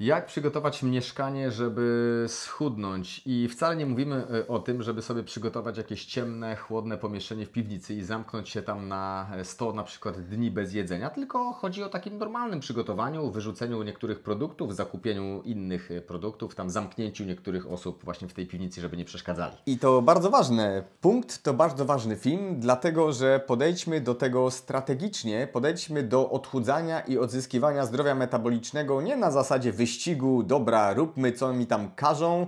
Jak przygotować mieszkanie, żeby schudnąć? I wcale nie mówimy y, o tym, żeby sobie przygotować jakieś ciemne, chłodne pomieszczenie w piwnicy i zamknąć się tam na 100 na przykład dni bez jedzenia, tylko chodzi o takim normalnym przygotowaniu, wyrzuceniu niektórych produktów, zakupieniu innych y, produktów, tam zamknięciu niektórych osób właśnie w tej piwnicy, żeby nie przeszkadzali. I to bardzo ważny punkt, to bardzo ważny film, dlatego że podejdźmy do tego strategicznie, podejdźmy do odchudzania i odzyskiwania zdrowia metabolicznego nie na zasadzie wysiłku, wyścigu, dobra, róbmy co mi tam każą,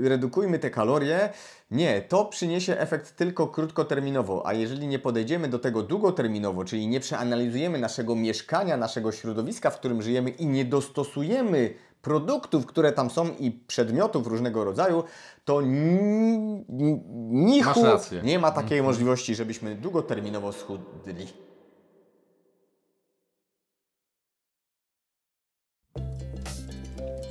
redukujmy te kalorie. Nie, to przyniesie efekt tylko krótkoterminowo, a jeżeli nie podejdziemy do tego długoterminowo, czyli nie przeanalizujemy naszego mieszkania, naszego środowiska, w którym żyjemy i nie dostosujemy produktów, które tam są i przedmiotów różnego rodzaju, to nichu nie ma takiej możliwości, żebyśmy długoterminowo schudli.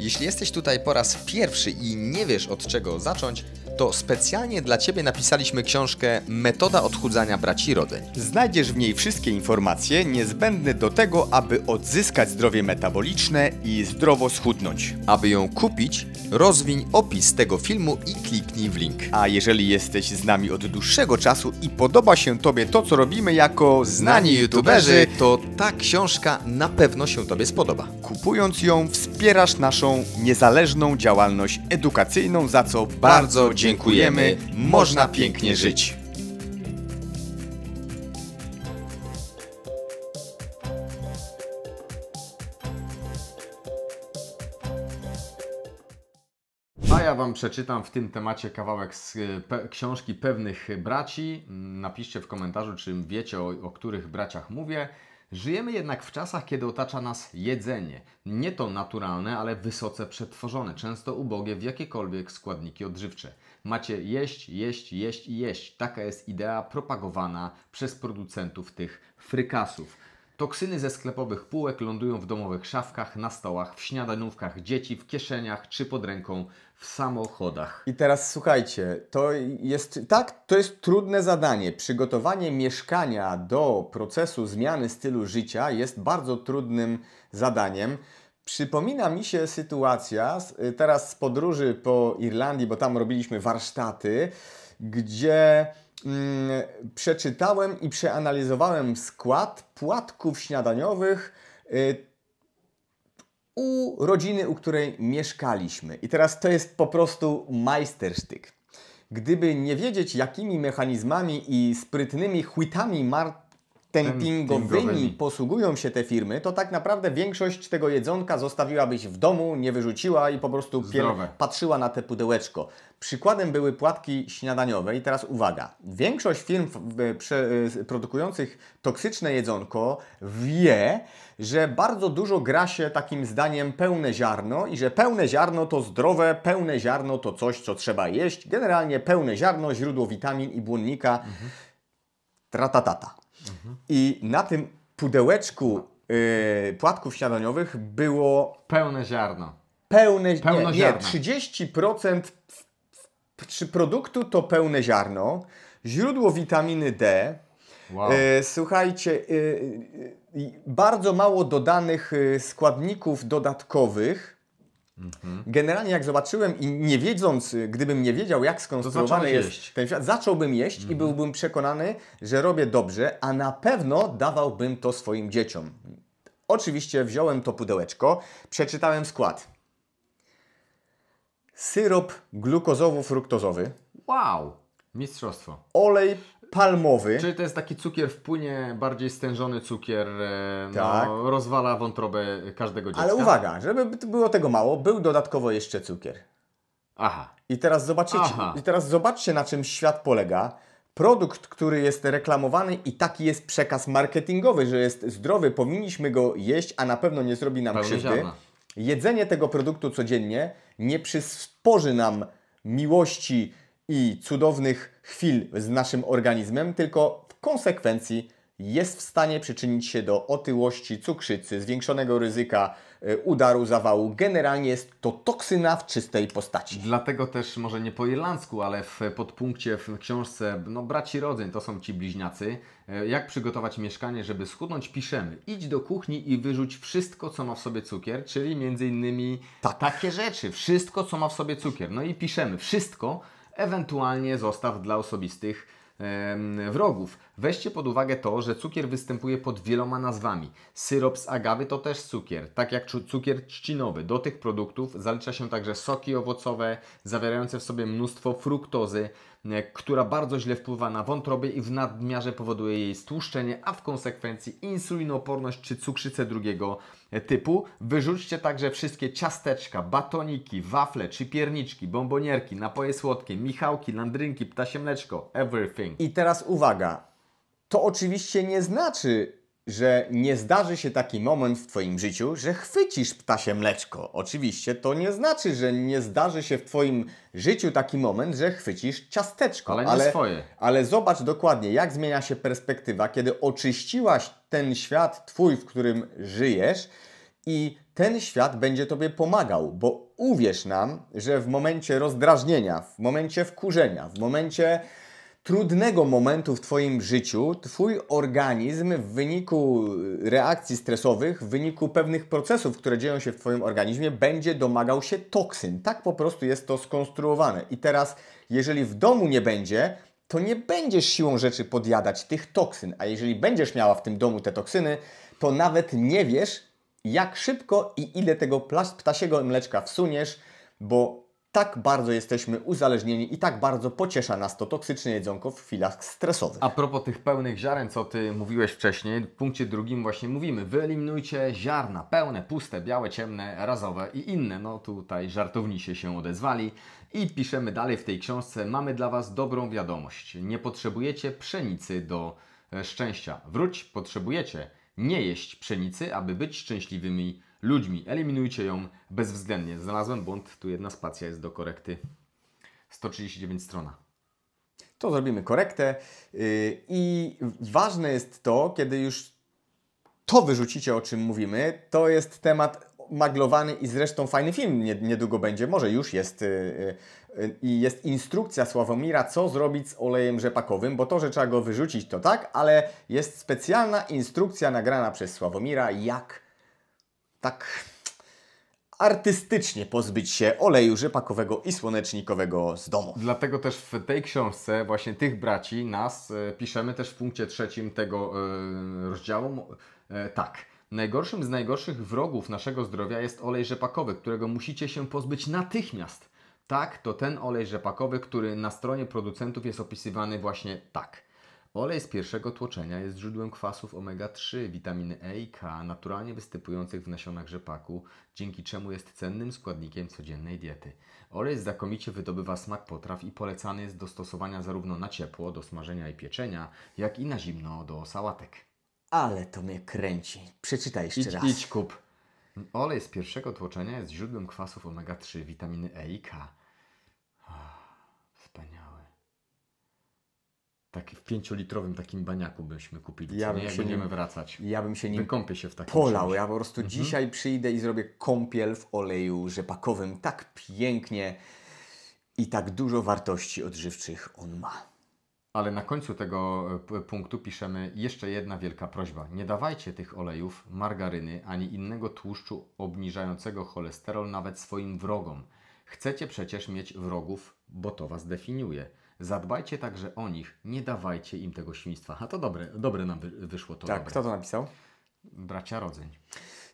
Jeśli jesteś tutaj po raz pierwszy i nie wiesz od czego zacząć, to specjalnie dla Ciebie napisaliśmy książkę Metoda odchudzania braci rodzeń. Znajdziesz w niej wszystkie informacje niezbędne do tego, aby odzyskać zdrowie metaboliczne i zdrowo schudnąć. Aby ją kupić, rozwiń opis tego filmu i kliknij w link. A jeżeli jesteś z nami od dłuższego czasu i podoba się Tobie to, co robimy jako znani youtuberzy, to ta książka na pewno się Tobie spodoba. Kupując ją wspierasz naszą niezależną działalność edukacyjną, za co bardzo dziękujemy. Można pięknie żyć. A ja Wam przeczytam w tym temacie kawałek z e, pe książki pewnych braci. Mm, napiszcie w komentarzu, czy wiecie o, o których braciach mówię. Żyjemy jednak w czasach, kiedy otacza nas jedzenie. Nie to naturalne, ale wysoce przetworzone, często ubogie w jakiekolwiek składniki odżywcze. Macie jeść, jeść, jeść i jeść. Taka jest idea propagowana przez producentów tych frykasów. Toksyny ze sklepowych półek lądują w domowych szafkach, na stołach, w śniadanówkach dzieci, w kieszeniach czy pod ręką w samochodach. I teraz słuchajcie, to jest tak, to jest trudne zadanie. Przygotowanie mieszkania do procesu zmiany stylu życia jest bardzo trudnym zadaniem. Przypomina mi się sytuacja teraz z podróży po Irlandii, bo tam robiliśmy warsztaty, gdzie Mm, przeczytałem i przeanalizowałem skład płatków śniadaniowych y, u rodziny, u której mieszkaliśmy. I teraz to jest po prostu majstersztyk. Gdyby nie wiedzieć, jakimi mechanizmami i sprytnymi chwytami Mart tempingowymi posługują się te firmy, to tak naprawdę większość tego jedzonka zostawiłabyś w domu, nie wyrzuciła i po prostu patrzyła na te pudełeczko. Przykładem były płatki śniadaniowe i teraz uwaga. Większość firm y, produkujących toksyczne jedzonko wie, że bardzo dużo gra się takim zdaniem pełne ziarno i że pełne ziarno to zdrowe, pełne ziarno to coś, co trzeba jeść. Generalnie pełne ziarno, źródło witamin i błonnika, mhm. tratatata. I na tym pudełeczku yy, płatków śniadaniowych było... Pełne ziarno. Pełne, Pełno nie, ziarno. Nie, 30% przy produktu to pełne ziarno, źródło witaminy D. Wow. Y, słuchajcie, y, y, bardzo mało dodanych składników dodatkowych. Mhm. Generalnie jak zobaczyłem i nie wiedząc, gdybym nie wiedział jak skonstruowany jest jeść. ten świat, zacząłbym jeść mhm. i byłbym przekonany, że robię dobrze, a na pewno dawałbym to swoim dzieciom. Oczywiście wziąłem to pudełeczko, przeczytałem skład. Syrop glukozowo-fruktozowy. Wow! Mistrzostwo. Olej palmowy. Czyli to jest taki cukier w płynie, bardziej stężony cukier, e, no, tak. no, rozwala wątrobę każdego dziecka. Ale uwaga, żeby było tego mało, był dodatkowo jeszcze cukier. Aha. I teraz zobaczycie, Aha. i teraz zobaczcie na czym świat polega. Produkt, który jest reklamowany i taki jest przekaz marketingowy, że jest zdrowy, powinniśmy go jeść, a na pewno nie zrobi nam Pełne krzywdy. Jedzenie tego produktu codziennie nie przysporzy nam miłości, i cudownych chwil z naszym organizmem, tylko w konsekwencji jest w stanie przyczynić się do otyłości, cukrzycy, zwiększonego ryzyka y, udaru, zawału. Generalnie jest to toksyna w czystej postaci. Dlatego też, może nie po irlandzku, ale w podpunkcie w książce no, Braci Rodzeń, to są ci bliźniacy, e, jak przygotować mieszkanie, żeby schudnąć, piszemy. Idź do kuchni i wyrzuć wszystko, co ma w sobie cukier, czyli między innymi tak. takie rzeczy. Wszystko, co ma w sobie cukier. No i piszemy. Wszystko, ewentualnie zostaw dla osobistych wrogów. Weźcie pod uwagę to, że cukier występuje pod wieloma nazwami. Syrop z agawy to też cukier, tak jak cukier trzcinowy. Do tych produktów zalicza się także soki owocowe zawierające w sobie mnóstwo fruktozy, E, która bardzo źle wpływa na wątrobę i w nadmiarze powoduje jej stłuszczenie, a w konsekwencji insulinoporność czy cukrzycę drugiego e, typu. Wyrzućcie także wszystkie ciasteczka, batoniki, wafle czy pierniczki, bombonierki, napoje słodkie, michałki, landrynki, ptasie mleczko, everything. I teraz uwaga, to oczywiście nie znaczy, że nie zdarzy się taki moment w Twoim życiu, że chwycisz ptasie mleczko. Oczywiście to nie znaczy, że nie zdarzy się w Twoim życiu taki moment, że chwycisz ciasteczko. Ale nie ale, swoje. Ale zobacz dokładnie, jak zmienia się perspektywa, kiedy oczyściłaś ten świat Twój, w którym żyjesz i ten świat będzie Tobie pomagał, bo uwierz nam, że w momencie rozdrażnienia, w momencie wkurzenia, w momencie trudnego momentu w Twoim życiu, Twój organizm w wyniku y, reakcji stresowych, w wyniku pewnych procesów, które dzieją się w Twoim organizmie, będzie domagał się toksyn. Tak po prostu jest to skonstruowane. I teraz, jeżeli w domu nie będzie, to nie będziesz siłą rzeczy podjadać tych toksyn. A jeżeli będziesz miała w tym domu te toksyny, to nawet nie wiesz, jak szybko i ile tego ptasiego mleczka wsuniesz, bo tak bardzo jesteśmy uzależnieni i tak bardzo pociesza nas to toksyczne jedzonko w chwilach stresowych. A propos tych pełnych ziaren, co Ty mówiłeś wcześniej, w punkcie drugim właśnie mówimy, wyeliminujcie ziarna pełne, puste, białe, ciemne, razowe i inne. No tutaj żartownicie się odezwali. I piszemy dalej w tej książce, mamy dla Was dobrą wiadomość. Nie potrzebujecie pszenicy do e, szczęścia. Wróć, potrzebujecie nie jeść pszenicy, aby być szczęśliwymi ludźmi. Eliminujcie ją bezwzględnie. Znalazłem błąd, tu jedna spacja jest do korekty. 139 strona. To zrobimy korektę yy, i ważne jest to, kiedy już to wyrzucicie, o czym mówimy, to jest temat maglowany i zresztą fajny film niedługo będzie, może już jest yy, yy, i jest instrukcja Sławomira, co zrobić z olejem rzepakowym, bo to, że trzeba go wyrzucić, to tak, ale jest specjalna instrukcja nagrana przez Sławomira, jak tak artystycznie pozbyć się oleju rzepakowego i słonecznikowego z domu. Dlatego też w tej książce właśnie tych braci, nas, e, piszemy też w punkcie trzecim tego e, rozdziału e, tak. Najgorszym z najgorszych wrogów naszego zdrowia jest olej rzepakowy, którego musicie się pozbyć natychmiast. Tak, to ten olej rzepakowy, który na stronie producentów jest opisywany właśnie tak. Olej z pierwszego tłoczenia jest źródłem kwasów omega-3, witaminy E i K naturalnie występujących w nasionach rzepaku, dzięki czemu jest cennym składnikiem codziennej diety. Olej znakomicie wydobywa smak potraw i polecany jest do stosowania zarówno na ciepło, do smażenia i pieczenia, jak i na zimno, do sałatek. Ale to mnie kręci. Przeczytaj jeszcze idź, raz. Idź kup. Olej z pierwszego tłoczenia jest źródłem kwasów omega-3, witaminy E i K. Wspaniale tak w pięciolitrowym takim baniaku byśmy kupili, ja bym nie? się będziemy nim, wracać. Ja bym się nim Wykąpię się w takim polał. Czymś. Ja po prostu mhm. dzisiaj przyjdę i zrobię kąpiel w oleju rzepakowym. Tak pięknie i tak dużo wartości odżywczych on ma. Ale na końcu tego e, punktu piszemy jeszcze jedna wielka prośba. Nie dawajcie tych olejów, margaryny ani innego tłuszczu obniżającego cholesterol nawet swoim wrogom. Chcecie przecież mieć wrogów, bo to was definiuje. Zadbajcie także o nich, nie dawajcie im tego świństwa. A to dobre, dobre nam wyszło to. Tak, dobre. kto to napisał? Bracia Rodzeń.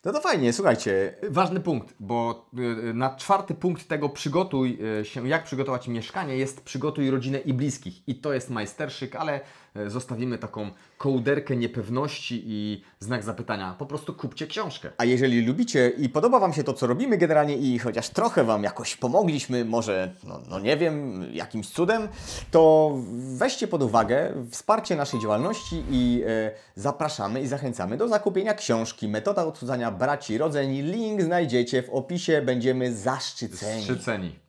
No to fajnie, słuchajcie. Ważny punkt, bo y, na czwarty punkt tego przygotuj y, się, jak przygotować mieszkanie, jest przygotuj rodzinę i bliskich. I to jest majsterszyk, ale E, zostawimy taką kołderkę niepewności i znak zapytania. Po prostu kupcie książkę. A jeżeli lubicie i podoba Wam się to, co robimy generalnie i chociaż trochę Wam jakoś pomogliśmy, może, no, no nie wiem, jakimś cudem, to weźcie pod uwagę wsparcie naszej działalności i e, zapraszamy i zachęcamy do zakupienia książki Metoda odchudzania braci rodzeni. Link znajdziecie w opisie, będziemy zaszczyceni. Zaszczyceni.